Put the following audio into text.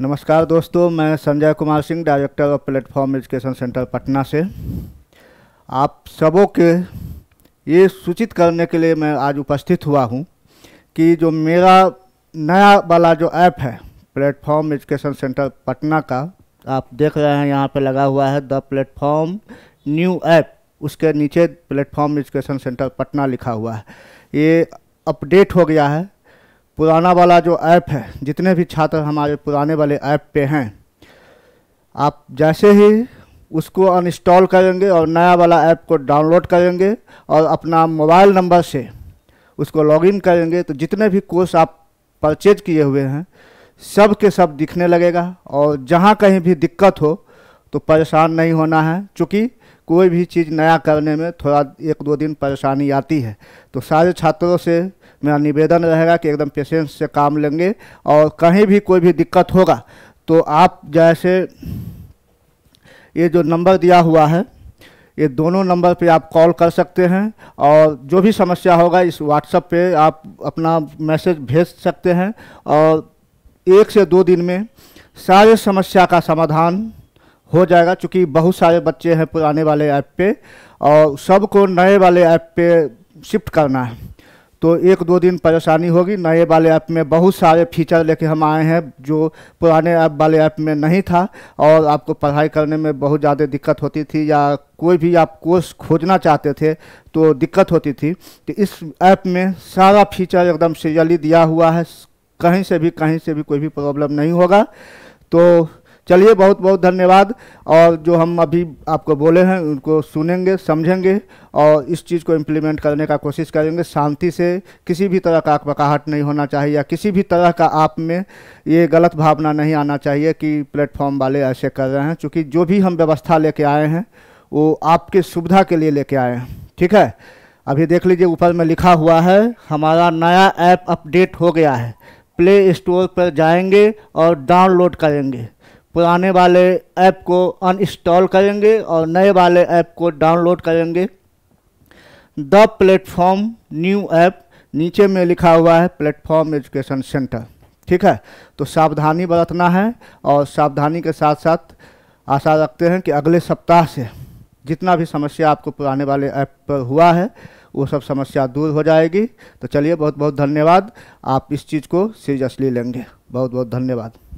नमस्कार दोस्तों मैं Sanjay Kumar Singh director of platform education centre Patna से आप सबों के ये सूचित करने के लिए मैं आज उपस्थित हुआ हूँ कि जो मेरा नया वाला जो ऐप है प्लेटफॉर्म एजुकेशन सेंटर पटना का आप देख रहे हैं यहाँ पे लगा हुआ है द प्लेटफॉर्म न्यू ऐप उसके नीचे प्लेटफॉर्म एजुकेशन सेंटर पटना लिखा हुआ है ये अपडेट हो गया है पुराना वाला जो ऐप है जितने भी छात्र हमारे पुराने वाले ऐप पे हैं आप जैसे ही उसको अनइंस्टॉल करेंगे और नया वाला ऐप को डाउनलोड करेंगे और अपना मोबाइल नंबर से उसको लॉगिन करेंगे तो जितने भी कोर्स आप परचेज किए हुए हैं सब के सब दिखने लगेगा और जहाँ कहीं भी दिक्कत हो तो परेशान नहीं होना है चूँकि कोई भी चीज़ नया करने में थोड़ा एक दो दिन परेशानी आती है तो सारे छात्रों से मेरा निवेदन रहेगा कि एकदम पेशेंस से काम लेंगे और कहीं भी कोई भी दिक्कत होगा तो आप जैसे ये जो नंबर दिया हुआ है ये दोनों नंबर पे आप कॉल कर सकते हैं और जो भी समस्या होगा इस व्हाट्सएप पे आप अपना मैसेज भेज सकते हैं और एक से दो दिन में सारे समस्या का समाधान हो जाएगा चूँकि बहुत सारे बच्चे हैं पुराने वाले ऐप पे और सबको नए वाले ऐप पे शिफ्ट करना है तो एक दो दिन परेशानी होगी नए वाले ऐप में बहुत सारे फीचर लेके हम आए हैं जो पुराने ऐप वाले ऐप में नहीं था और आपको पढ़ाई करने में बहुत ज़्यादा दिक्कत होती थी या कोई भी आप कोर्स खोजना चाहते थे तो दिक्कत होती थी तो इस ऐप में सारा फीचर एकदम सीरियली दिया हुआ है कहीं से भी कहीं से भी कोई भी प्रॉब्लम नहीं होगा तो चलिए बहुत बहुत धन्यवाद और जो हम अभी आपको बोले हैं उनको सुनेंगे समझेंगे और इस चीज़ को इम्प्लीमेंट करने का कोशिश करेंगे शांति से किसी भी तरह का आकबकाहट नहीं होना चाहिए या किसी भी तरह का आप में ये गलत भावना नहीं आना चाहिए कि प्लेटफॉर्म वाले ऐसे कर रहे हैं चूँकि जो भी हम व्यवस्था ले आए हैं वो आपके सुविधा के लिए लेके आए हैं ठीक है अभी देख लीजिए ऊपर में लिखा हुआ है हमारा नया ऐप अपडेट हो गया है प्ले स्टोर पर जाएंगे और डाउनलोड करेंगे पुराने वाले ऐप को अनइंस्टॉल करेंगे और नए वाले ऐप को डाउनलोड करेंगे द प्लेटफॉर्म न्यू ऐप नीचे में लिखा हुआ है प्लेटफॉर्म एजुकेशन सेंटर ठीक है तो सावधानी बरतना है और सावधानी के साथ साथ आशा रखते हैं कि अगले सप्ताह से जितना भी समस्या आपको पुराने वाले ऐप पर हुआ है वो सब समस्या दूर हो जाएगी तो चलिए बहुत बहुत धन्यवाद आप इस चीज़ को सीरियसली लेंगे बहुत बहुत धन्यवाद